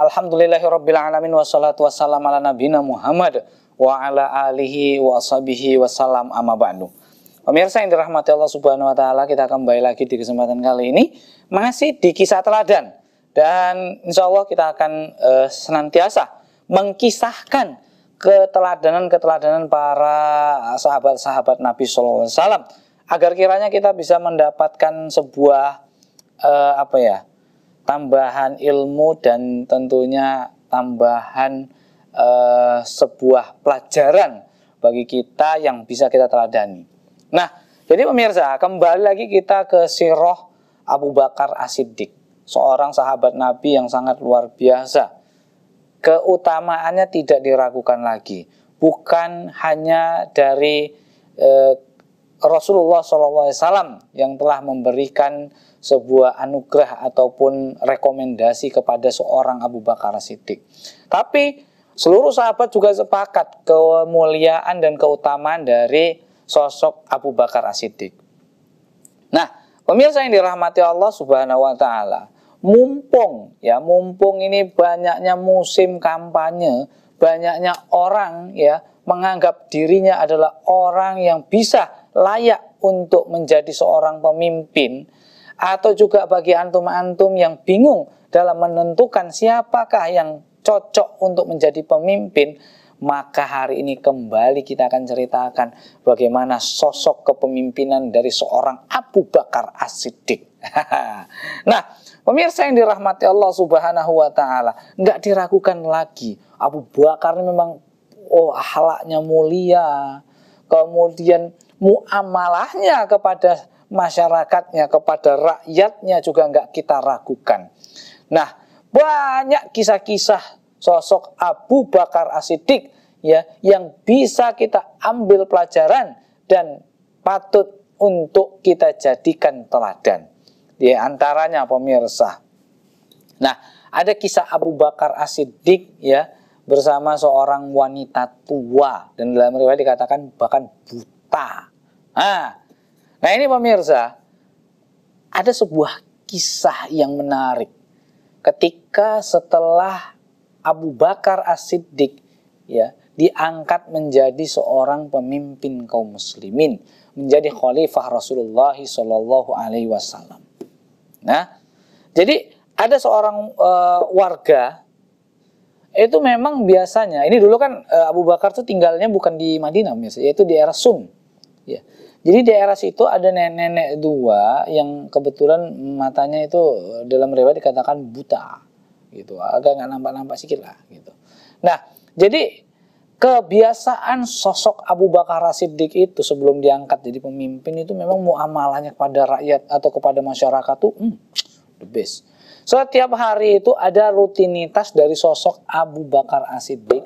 Alhamdulillahirrabbilalamin wassalatu wassalam ala nabina Muhammad wa ala alihi wa ashabihi wassalam amma ba'du. Pemirsa yang dirahmati Allah subhanahu wa ta'ala kita kembali lagi di kesempatan kali ini masih di kisah teladan dan insya Allah kita akan uh, senantiasa mengkisahkan keteladanan-keteladanan para sahabat-sahabat Nabi Sallallahu Alaihi Wasallam agar kiranya kita bisa mendapatkan sebuah uh, apa ya tambahan ilmu dan tentunya tambahan eh, sebuah pelajaran bagi kita yang bisa kita teladani. Nah, jadi pemirsa, kembali lagi kita ke sirah Abu Bakar As-Siddiq, seorang sahabat Nabi yang sangat luar biasa. Keutamaannya tidak diragukan lagi, bukan hanya dari eh, Rasulullah SAW yang telah memberikan sebuah anugerah ataupun rekomendasi kepada seorang Abu Bakar Siddiq. Tapi seluruh sahabat juga sepakat kemuliaan dan keutamaan dari sosok Abu Bakar As-Siddiq. Nah, pemirsa yang dirahmati Allah Subhanahu wa taala, mumpung ya, mumpung ini banyaknya musim kampanye, banyaknya orang ya menganggap dirinya adalah orang yang bisa layak untuk menjadi seorang pemimpin atau juga bagi antum-antum yang bingung dalam menentukan siapakah yang cocok untuk menjadi pemimpin, maka hari ini kembali kita akan ceritakan bagaimana sosok kepemimpinan dari seorang Abu Bakar As-Siddiq. nah, pemirsa yang dirahmati Allah Subhanahu wa taala, nggak diragukan lagi Abu Bakar ini memang oh ahlaknya mulia, kemudian muamalahnya kepada masyarakatnya, kepada rakyatnya juga nggak kita ragukan. Nah, banyak kisah-kisah sosok Abu Bakar Asidik ya yang bisa kita ambil pelajaran dan patut untuk kita jadikan teladan. Ya, antaranya pemirsa. Nah, ada kisah Abu Bakar Asidik ya bersama seorang wanita tua dan dalam riwayat dikatakan bahkan buta. Nah, Nah ini pemirsa, ada sebuah kisah yang menarik. Ketika setelah Abu Bakar As-Siddiq ya, diangkat menjadi seorang pemimpin kaum muslimin, menjadi khalifah Rasulullah Shallallahu alaihi wasallam. Nah, jadi ada seorang e, warga itu memang biasanya ini dulu kan e, Abu Bakar tuh tinggalnya bukan di Madinah misalnya, yaitu di daerah Sun. Ya. Jadi daerah situ ada nenek-nenek dua yang kebetulan matanya itu dalam riwayat dikatakan buta gitu, agak nggak nampak-nampak sikit lah gitu. Nah, jadi kebiasaan sosok Abu Bakar Siddiq itu sebelum diangkat jadi pemimpin itu memang muamalahnya kepada rakyat atau kepada masyarakat tuh hmm, the best. Setiap hari itu ada rutinitas dari sosok Abu Bakar Asidik siddiq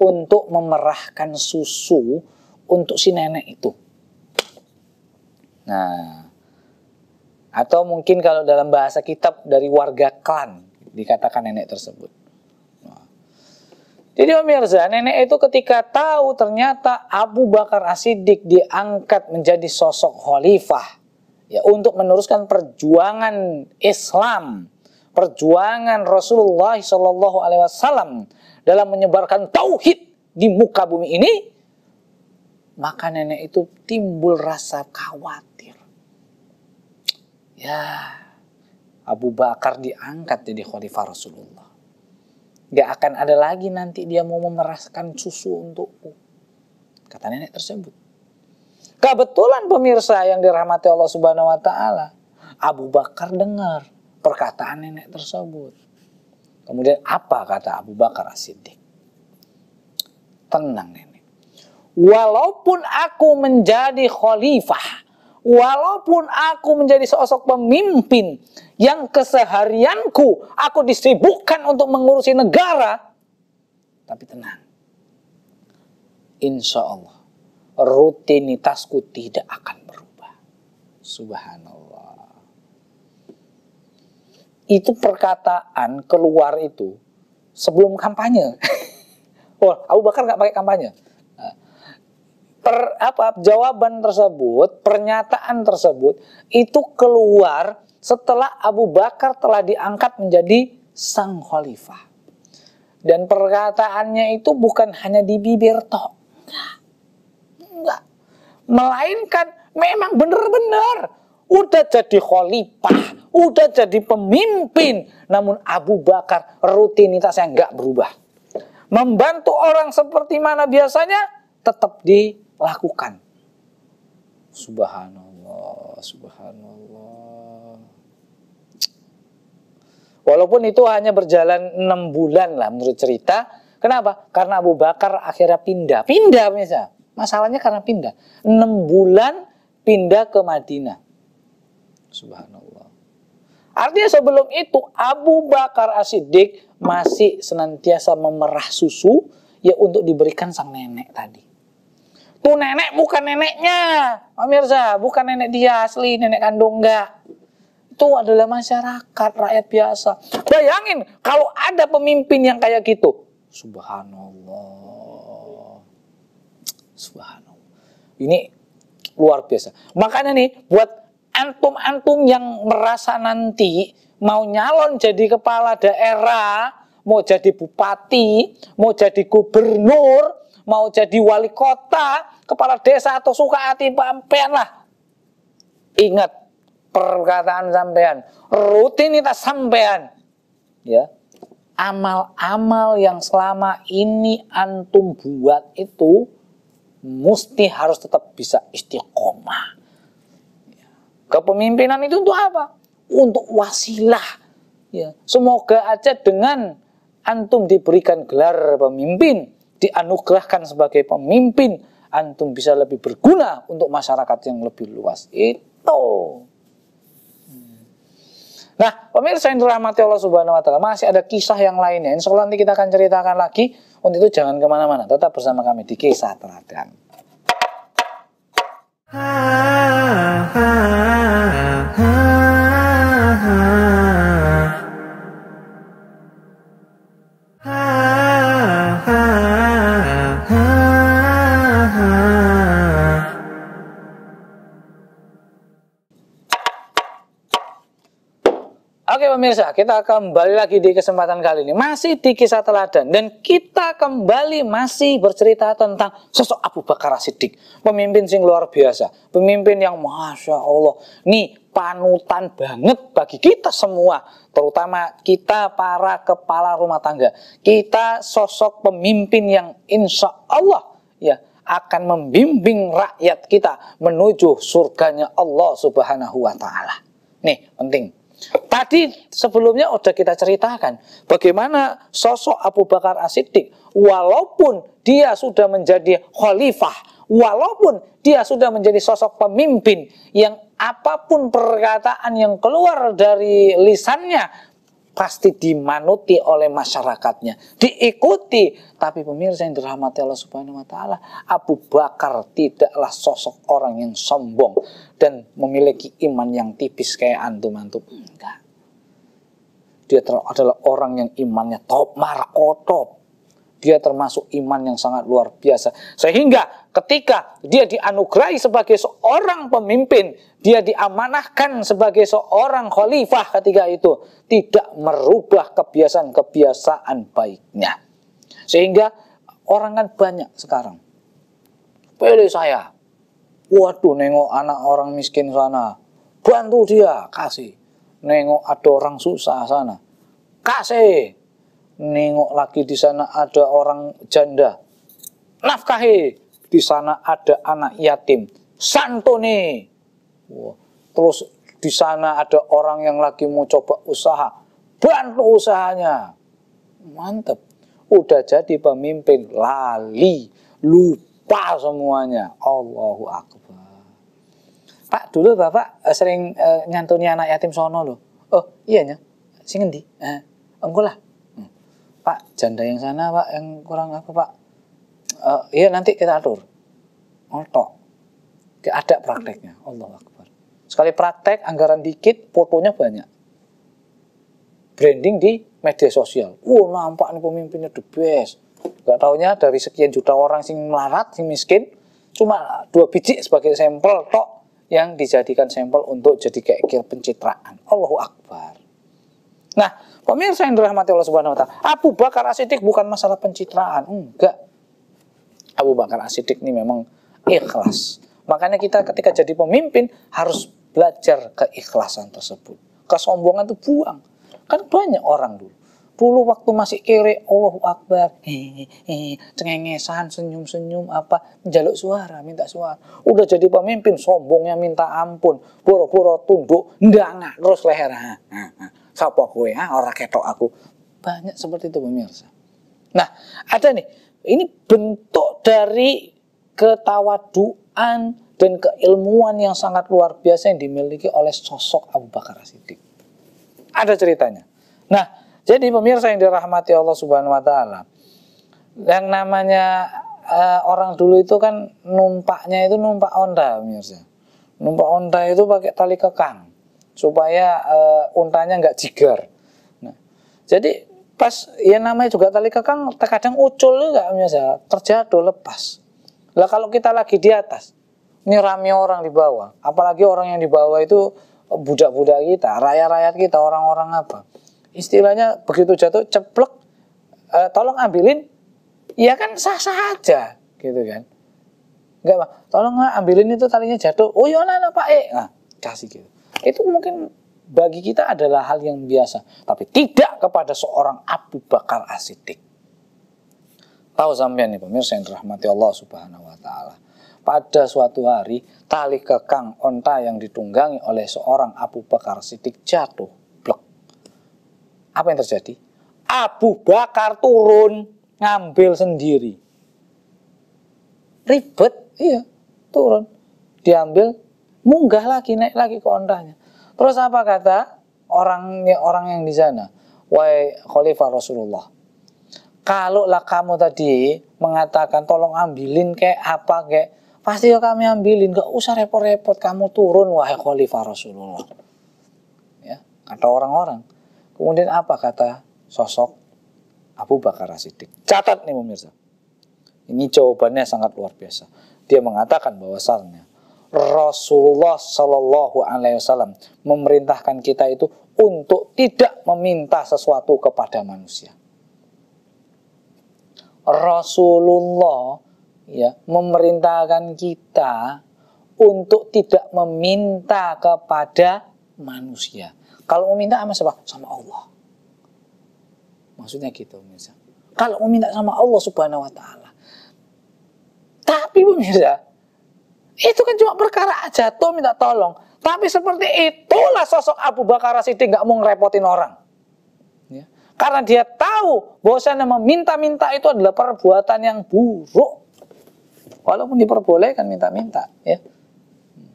untuk memerahkan susu untuk si nenek itu Nah, atau mungkin kalau dalam bahasa kitab dari warga klan dikatakan nenek tersebut. Nah. Jadi Jadi pemirsa, nenek itu ketika tahu ternyata Abu Bakar Asidik diangkat menjadi sosok khalifah ya untuk meneruskan perjuangan Islam, perjuangan Rasulullah Shallallahu alaihi wasallam dalam menyebarkan tauhid di muka bumi ini, maka nenek itu timbul rasa khawatir Ya, Abu Bakar diangkat jadi khalifah Rasulullah. Gak akan ada lagi nanti dia mau memeraskan susu untukku. Kata nenek tersebut. Kebetulan pemirsa yang dirahmati Allah Subhanahu wa taala, Abu Bakar dengar perkataan nenek tersebut. Kemudian apa kata Abu Bakar as Tenang nenek. Walaupun aku menjadi khalifah, walaupun aku menjadi sosok pemimpin yang keseharianku aku disibukkan untuk mengurusi negara, tapi tenang. Insya Allah, rutinitasku tidak akan berubah. Subhanallah. Itu perkataan keluar itu sebelum kampanye. Oh, Abu Bakar nggak pakai kampanye per apa jawaban tersebut, pernyataan tersebut itu keluar setelah Abu Bakar telah diangkat menjadi sang khalifah. Dan perkataannya itu bukan hanya di bibir tok. Enggak. Melainkan memang benar-benar udah jadi khalifah, udah jadi pemimpin, namun Abu Bakar rutinitasnya nggak berubah. Membantu orang seperti mana biasanya tetap di lakukan. Subhanallah, subhanallah. Walaupun itu hanya berjalan enam bulan lah menurut cerita. Kenapa? Karena Abu Bakar akhirnya pindah. Pindah misalnya. Masalahnya karena pindah. Enam bulan pindah ke Madinah. Subhanallah. Artinya sebelum itu Abu Bakar As-Siddiq masih senantiasa memerah susu ya untuk diberikan sang nenek tadi itu nenek bukan neneknya. Pak Mirza, bukan nenek dia asli, nenek kandung enggak. Itu adalah masyarakat, rakyat biasa. Bayangin kalau ada pemimpin yang kayak gitu. Subhanallah. Subhanallah. Ini luar biasa. Makanya nih, buat antum-antum yang merasa nanti mau nyalon jadi kepala daerah, mau jadi bupati, mau jadi gubernur, mau jadi wali kota, kepala desa atau suka hati sampean lah. Ingat perkataan sampean, rutinitas sampean. Ya. Amal-amal yang selama ini antum buat itu mesti harus tetap bisa istiqomah. Kepemimpinan itu untuk apa? Untuk wasilah. Ya. Semoga aja dengan antum diberikan gelar pemimpin, dianugerahkan sebagai pemimpin, antum bisa lebih berguna untuk masyarakat yang lebih luas. Itu. Nah, pemirsa yang dirahmati Allah Subhanahu wa taala, masih ada kisah yang lainnya. Insya Allah nanti kita akan ceritakan lagi. Untuk itu jangan kemana mana tetap bersama kami di Kisah Teladan. pemirsa, kita kembali lagi di kesempatan kali ini. Masih di kisah teladan. Dan kita kembali masih bercerita tentang sosok Abu Bakar Siddiq. Pemimpin sing luar biasa. Pemimpin yang Masya Allah. Nih panutan banget bagi kita semua. Terutama kita para kepala rumah tangga. Kita sosok pemimpin yang insya Allah ya akan membimbing rakyat kita menuju surganya Allah subhanahu wa ta'ala. Nih penting Tadi sebelumnya sudah kita ceritakan bagaimana sosok Abu Bakar As-Siddiq walaupun dia sudah menjadi khalifah, walaupun dia sudah menjadi sosok pemimpin yang apapun perkataan yang keluar dari lisannya pasti dimanuti oleh masyarakatnya, diikuti. Tapi pemirsa yang dirahmati Allah Subhanahu wa taala, Abu Bakar tidaklah sosok orang yang sombong dan memiliki iman yang tipis kayak antum-antum. Enggak. Dia adalah orang yang imannya top markotop. Dia termasuk iman yang sangat luar biasa. Sehingga ketika dia dianugerahi sebagai seorang pemimpin, dia diamanahkan sebagai seorang khalifah ketika itu. Tidak merubah kebiasaan-kebiasaan baiknya. Sehingga orang kan banyak sekarang. Pilih saya. Waduh, nengok anak orang miskin sana. Bantu dia, kasih nengok ada orang susah sana. Kasih. Nengok lagi di sana ada orang janda. Nafkahi. Di sana ada anak yatim. Santuni. Terus di sana ada orang yang lagi mau coba usaha. Bantu usahanya. Mantap. Udah jadi pemimpin lali, lupa semuanya. Allahu Akbar. Pak dulu bapak eh, sering uh, eh, nyantuni anak yatim sono loh. Oh iya ya. Sing ngendi? Eh, engko lah. Hmm. Pak janda yang sana pak yang kurang apa pak? Uh, iya nanti kita atur. Ngotok. Ada prakteknya. Allah Akbar. Sekali praktek anggaran dikit, fotonya banyak. Branding di media sosial. Wow nampak nih pemimpinnya the best. Gak taunya dari sekian juta orang sing melarat, sing miskin, cuma dua biji sebagai sampel tok yang dijadikan sampel untuk jadi kekir pencitraan. Allahu Akbar. Nah, pemirsa yang dirahmati Allah Subhanahu wa taala, Abu Bakar Asidik bukan masalah pencitraan, enggak. Abu Bakar Asidik ini memang ikhlas. Makanya kita ketika jadi pemimpin harus belajar keikhlasan tersebut. Kesombongan itu buang. Kan banyak orang dulu Dulu waktu masih kere, Allahu Akbar. Hehehe, cengengesan, senyum-senyum, apa. Jaluk suara, minta suara. Udah jadi pemimpin, sombongnya minta ampun. Boro-boro tunduk, ndangak terus leher. Ha, ha, ha. Sapa gue ha? orang ketok aku. Banyak seperti itu pemirsa. Nah, ada nih. Ini bentuk dari ketawaduan dan keilmuan yang sangat luar biasa yang dimiliki oleh sosok Abu Bakar As-Siddiq. Ada ceritanya. Nah, jadi pemirsa yang dirahmati Allah Subhanahu wa taala. Yang namanya uh, orang dulu itu kan numpaknya itu numpak onta pemirsa. Numpak onta itu pakai tali kekang supaya uh, untanya nggak jigar. Nah, jadi pas ya namanya juga tali kekang terkadang ucul nggak pemirsa, terjatuh lepas. Lah kalau kita lagi di atas, ini rame orang di bawah, apalagi orang yang di bawah itu eh, budak-budak kita, rakyat-rakyat kita, orang-orang apa? istilahnya begitu jatuh ceplok e, tolong ambilin ya kan sah-sah aja gitu kan enggak pak tolong ambilin itu talinya jatuh oh iya nana pak eh nah, kasih gitu itu mungkin bagi kita adalah hal yang biasa tapi tidak kepada seorang Abu Bakar Asidik tahu sampean nih pemirsa yang dirahmati Allah Subhanahu wa taala pada suatu hari tali kekang onta yang ditunggangi oleh seorang Abu Bakar Siddiq jatuh apa yang terjadi? Abu Bakar turun ngambil sendiri. Ribet, iya, turun. Diambil, munggah lagi, naik lagi ke Terus apa kata orang orang yang di sana? Wahai Khalifah Rasulullah, Kalau lah kamu tadi mengatakan tolong ambilin kayak apa kayak pasti ya kami ambilin gak usah repot-repot kamu turun wahai khalifah Rasulullah ya kata orang-orang Kemudian apa kata sosok Abu Bakar Siddiq? Catat nih pemirsa. Ini jawabannya sangat luar biasa. Dia mengatakan bahwasannya Rasulullah Shallallahu Alaihi Wasallam memerintahkan kita itu untuk tidak meminta sesuatu kepada manusia. Rasulullah ya memerintahkan kita untuk tidak meminta kepada manusia. Kalau mau minta sama siapa? Sama Allah. Maksudnya gitu pemirsa. Kalau mau minta sama Allah Subhanahu wa taala. Tapi pemirsa, itu kan cuma perkara aja tuh minta tolong. Tapi seperti itulah sosok Abu Bakar Siti nggak mau ngerepotin orang. Ya. Karena dia tahu bahwasanya meminta-minta itu adalah perbuatan yang buruk. Walaupun diperbolehkan minta-minta, ya. Hmm.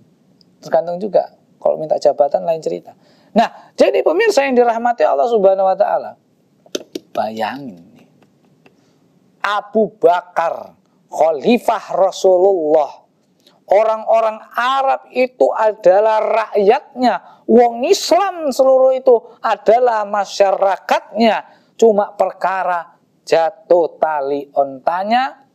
Tergantung juga kalau minta jabatan lain cerita. Nah, jadi pemirsa yang dirahmati Allah Subhanahu wa taala. Bayangin nih. Abu Bakar, khalifah Rasulullah. Orang-orang Arab itu adalah rakyatnya. Wong Islam seluruh itu adalah masyarakatnya. Cuma perkara jatuh tali ontanya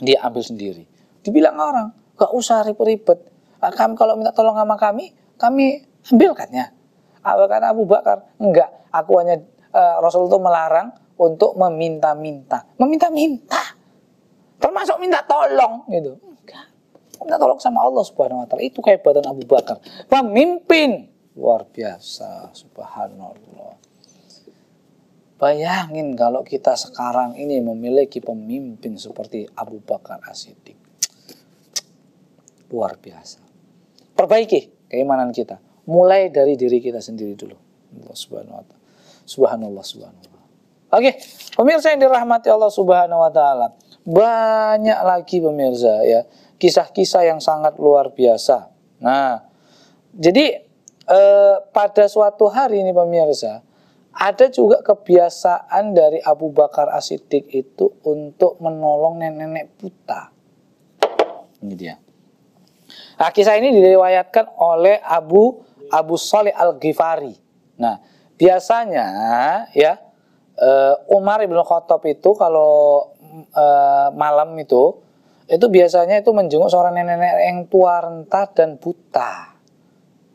dia ambil sendiri. Dibilang orang, gak usah ribet-ribet. Ah, kamu kalau minta tolong sama kami, kami ambilkannya. Karena Abu Bakar enggak, aku hanya uh, Rasul itu melarang untuk meminta-minta. Meminta-minta. Termasuk minta tolong gitu. Enggak. Minta tolong sama Allah Subhanahu wa taala. Itu kehebatan Abu Bakar. Pemimpin luar biasa. Subhanallah. Bayangin kalau kita sekarang ini memiliki pemimpin seperti Abu Bakar as Luar biasa. Perbaiki keimanan kita mulai dari diri kita sendiri dulu. Allah Subhanahu wa taala. Subhanallah subhanallah. Oke, okay. pemirsa yang dirahmati Allah Subhanahu wa taala. Banyak lagi pemirsa ya, kisah-kisah yang sangat luar biasa. Nah, jadi eh, pada suatu hari ini pemirsa, ada juga kebiasaan dari Abu Bakar as itu untuk menolong nenek-nenek buta. Ini dia. Nah, kisah ini diriwayatkan oleh Abu Abu Saleh Al-Ghifari. Nah, biasanya ya eh, Umar Ibn Khattab itu kalau uh, malam itu itu biasanya itu menjenguk seorang nenek-nenek yang tua renta dan buta.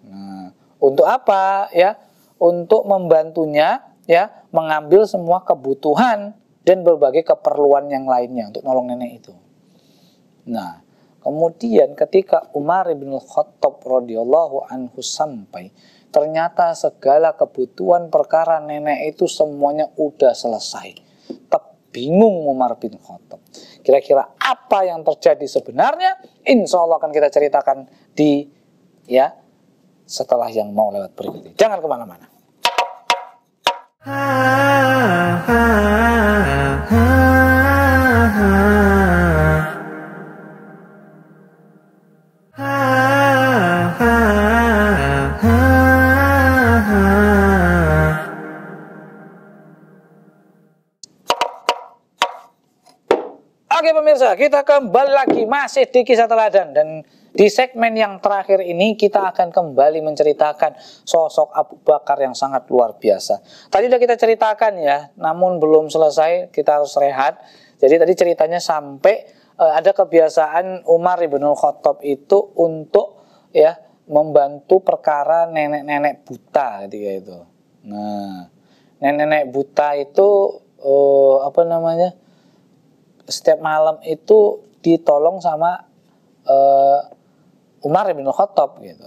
Nah, untuk apa ya? Untuk membantunya ya mengambil semua kebutuhan dan berbagai keperluan yang lainnya untuk nolong nenek itu. Nah, Kemudian ketika Umar bin Khattab radhiyallahu anhu sampai, ternyata segala kebutuhan perkara nenek itu semuanya udah selesai. Bingung Umar bin Khattab. Kira-kira apa yang terjadi sebenarnya? Insya Allah akan kita ceritakan di ya setelah yang mau lewat berikut ini. Jangan kemana-mana. Baiklah, kita kembali lagi masih di kisah teladan dan di segmen yang terakhir ini kita akan kembali menceritakan sosok Abu Bakar yang sangat luar biasa. Tadi sudah kita ceritakan ya, namun belum selesai kita harus rehat. Jadi tadi ceritanya sampai eh, ada kebiasaan Umar ibnul Khattab itu untuk ya membantu perkara nenek-nenek buta ketika itu. Nah, nenek-nenek buta itu eh, apa namanya? setiap malam itu ditolong sama uh, Umar bin Khattab gitu.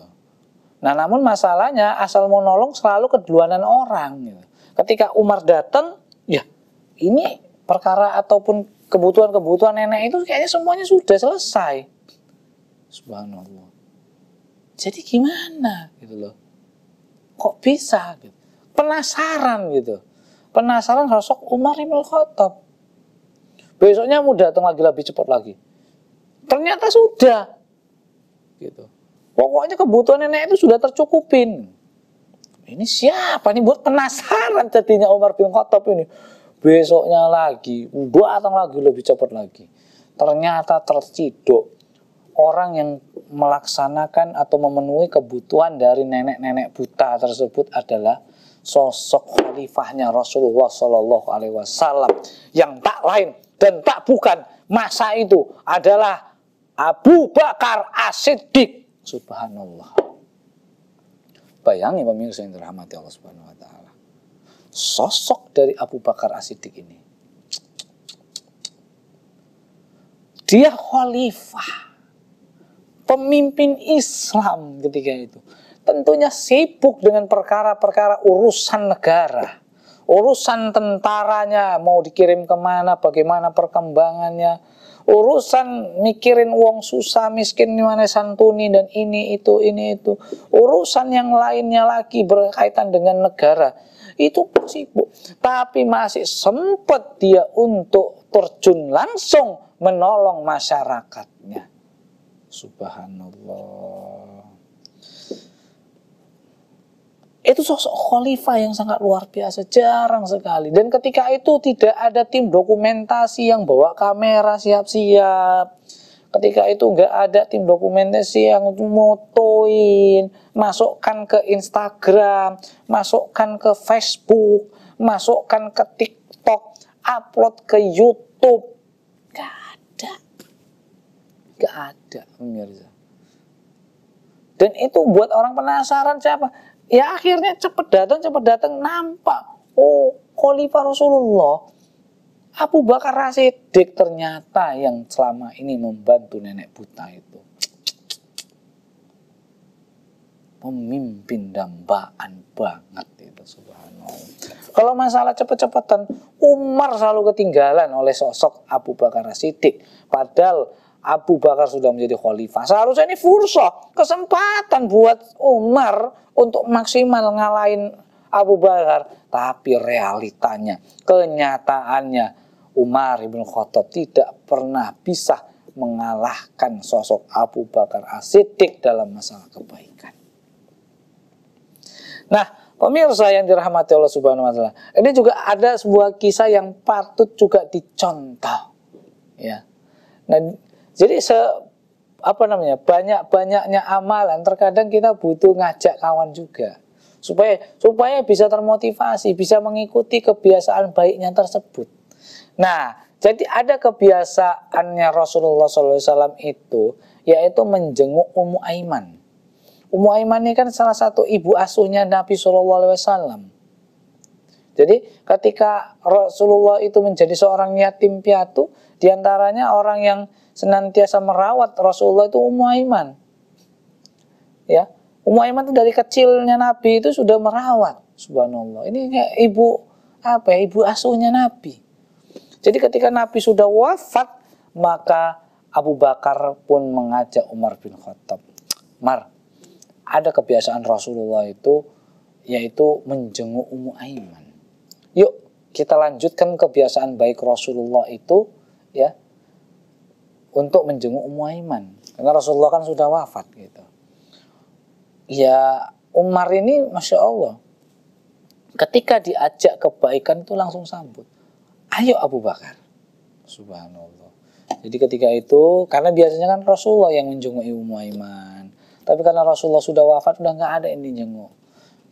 Nah, namun masalahnya asal mau nolong selalu keduluanan orang gitu. Ketika Umar datang, ya ini perkara ataupun kebutuhan-kebutuhan nenek itu kayaknya semuanya sudah selesai. Subhanallah. Jadi gimana gitu loh? Kok bisa gitu? Penasaran gitu. Penasaran sosok Umar bin Khattab. Besoknya mau datang lagi lebih cepat lagi. Ternyata sudah. Gitu. Pokoknya kebutuhan nenek itu sudah tercukupin. Ini siapa nih buat penasaran jadinya Umar bin Khattab ini. Besoknya lagi, datang lagi lebih cepat lagi. Ternyata terciduk orang yang melaksanakan atau memenuhi kebutuhan dari nenek-nenek buta tersebut adalah sosok khalifahnya Rasulullah Shallallahu Alaihi Wasallam yang tak lain dan tak bukan masa itu adalah Abu Bakar asidik Subhanallah. Bayangin pemirsa yang dirahmati Allah Subhanahu wa taala. Sosok dari Abu Bakar asidik ini. Dia khalifah pemimpin Islam ketika itu tentunya sibuk dengan perkara-perkara urusan negara. Urusan tentaranya mau dikirim kemana, bagaimana perkembangannya. Urusan mikirin uang susah, miskin, mana santuni, dan ini, itu, ini, itu. Urusan yang lainnya lagi berkaitan dengan negara. Itu sibuk. Tapi masih sempat dia untuk terjun langsung menolong masyarakatnya. Subhanallah. itu sosok khalifah yang sangat luar biasa, jarang sekali. Dan ketika itu tidak ada tim dokumentasi yang bawa kamera siap-siap. Ketika itu nggak ada tim dokumentasi yang motoin, masukkan ke Instagram, masukkan ke Facebook, masukkan ke TikTok, upload ke YouTube. nggak ada. nggak ada, pemirsa. Dan itu buat orang penasaran siapa? ya akhirnya cepat datang cepat datang nampak oh khalifah Rasulullah Abu Bakar Rasidik ternyata yang selama ini membantu nenek buta itu pemimpin dambaan banget itu subhanallah. Kalau masalah cepet-cepetan, Umar selalu ketinggalan oleh sosok Abu Bakar Rasidik Padahal Abu Bakar sudah menjadi khalifah. Seharusnya ini fursa, kesempatan buat Umar untuk maksimal ngalahin Abu Bakar. Tapi realitanya, kenyataannya Umar ibn Khattab tidak pernah bisa mengalahkan sosok Abu Bakar Asidik dalam masalah kebaikan. Nah, pemirsa yang dirahmati Allah Subhanahu wa taala. Ini juga ada sebuah kisah yang patut juga dicontoh. Ya. Nah, jadi se apa namanya banyak-banyaknya amalan terkadang kita butuh ngajak kawan juga supaya supaya bisa termotivasi bisa mengikuti kebiasaan baiknya tersebut nah jadi ada kebiasaannya Rasulullah SAW itu yaitu menjenguk Ummu Aiman Ummu Aiman ini kan salah satu ibu asuhnya Nabi SAW jadi ketika Rasulullah itu menjadi seorang yatim piatu diantaranya orang yang senantiasa merawat Rasulullah itu Ummu Aiman. Ya, Ummu Aiman itu dari kecilnya Nabi itu sudah merawat, subhanallah. Ini kayak ibu apa ya, ibu asuhnya Nabi. Jadi ketika Nabi sudah wafat, maka Abu Bakar pun mengajak Umar bin Khattab. Mar, ada kebiasaan Rasulullah itu yaitu menjenguk Ummu Aiman. Yuk, kita lanjutkan kebiasaan baik Rasulullah itu ya untuk menjenguk Ummu Aiman karena Rasulullah kan sudah wafat gitu. Ya Umar ini masya Allah ketika diajak kebaikan itu langsung sambut. Ayo Abu Bakar. Subhanallah. Jadi ketika itu karena biasanya kan Rasulullah yang menjenguk Ummu Aiman. Tapi karena Rasulullah sudah wafat udah nggak ada yang dijenguk.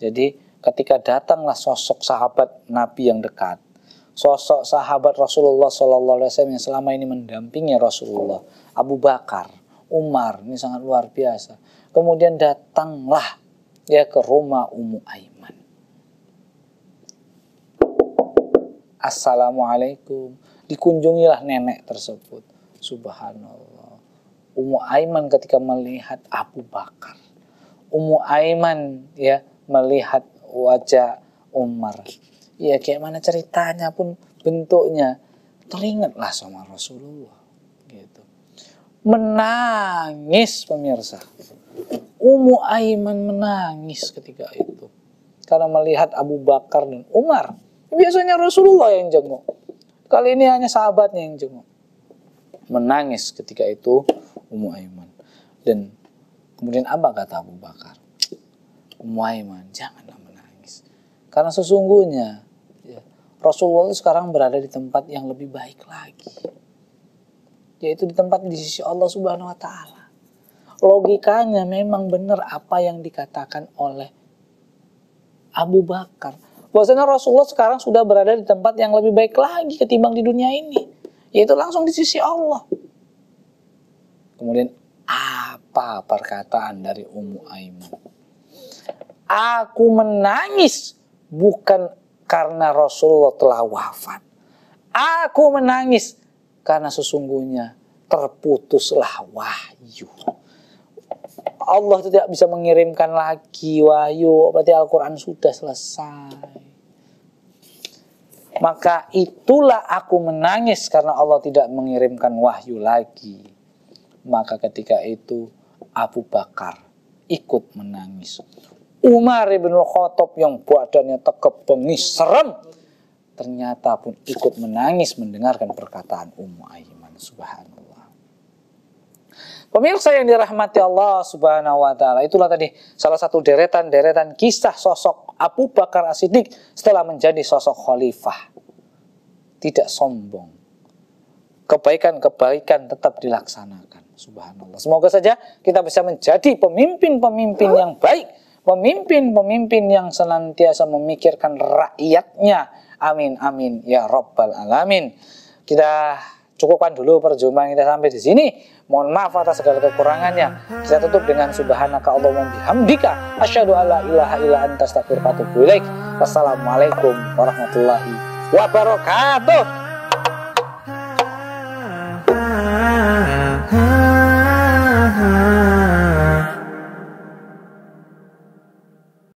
Jadi ketika datanglah sosok sahabat Nabi yang dekat sosok sahabat Rasulullah Sallallahu Alaihi Wasallam yang selama ini mendampingi Rasulullah, Abu Bakar, Umar, ini sangat luar biasa. Kemudian datanglah ya ke rumah Ummu Aiman. Assalamualaikum. Dikunjungilah nenek tersebut. Subhanallah. Ummu Aiman ketika melihat Abu Bakar. Ummu Aiman ya melihat wajah Umar Iya, kayak mana ceritanya pun bentuknya teringatlah sama Rasulullah gitu menangis pemirsa Umu Aiman menangis ketika itu karena melihat Abu Bakar dan Umar biasanya Rasulullah yang jenguk kali ini hanya sahabatnya yang jenguk menangis ketika itu Umu Aiman dan kemudian apa kata Abu Bakar Umu Aiman janganlah menangis karena sesungguhnya Rasulullah itu sekarang berada di tempat yang lebih baik lagi. Yaitu di tempat di sisi Allah Subhanahu wa taala. Logikanya memang benar apa yang dikatakan oleh Abu Bakar. Bahwasanya Rasulullah sekarang sudah berada di tempat yang lebih baik lagi ketimbang di dunia ini. Yaitu langsung di sisi Allah. Kemudian apa perkataan dari Ummu Aiman? Aku menangis bukan karena Rasulullah telah wafat. Aku menangis karena sesungguhnya terputuslah wahyu. Allah tidak bisa mengirimkan lagi wahyu, berarti Al-Quran sudah selesai. Maka itulah aku menangis karena Allah tidak mengirimkan wahyu lagi. Maka ketika itu Abu Bakar ikut menangis. Umar ibn Khattab yang badannya bengis serem ternyata pun ikut menangis mendengarkan perkataan Ummu Aiman subhanallah. Pemirsa yang dirahmati Allah subhanahu wa ta'ala itulah tadi salah satu deretan-deretan kisah sosok Abu Bakar Asidik setelah menjadi sosok khalifah. Tidak sombong. Kebaikan-kebaikan tetap dilaksanakan subhanallah. Semoga saja kita bisa menjadi pemimpin-pemimpin yang baik pemimpin-pemimpin yang senantiasa memikirkan rakyatnya. Amin, amin. Ya Rabbal Alamin. Kita cukupkan dulu perjumpaan kita sampai di sini. Mohon maaf atas segala kekurangannya. Kita tutup dengan subhanaka Allahumma bihamdika Asyadu alla ilaha ila anta astaghfiruka patuh. Wassalamualaikum warahmatullahi wabarakatuh.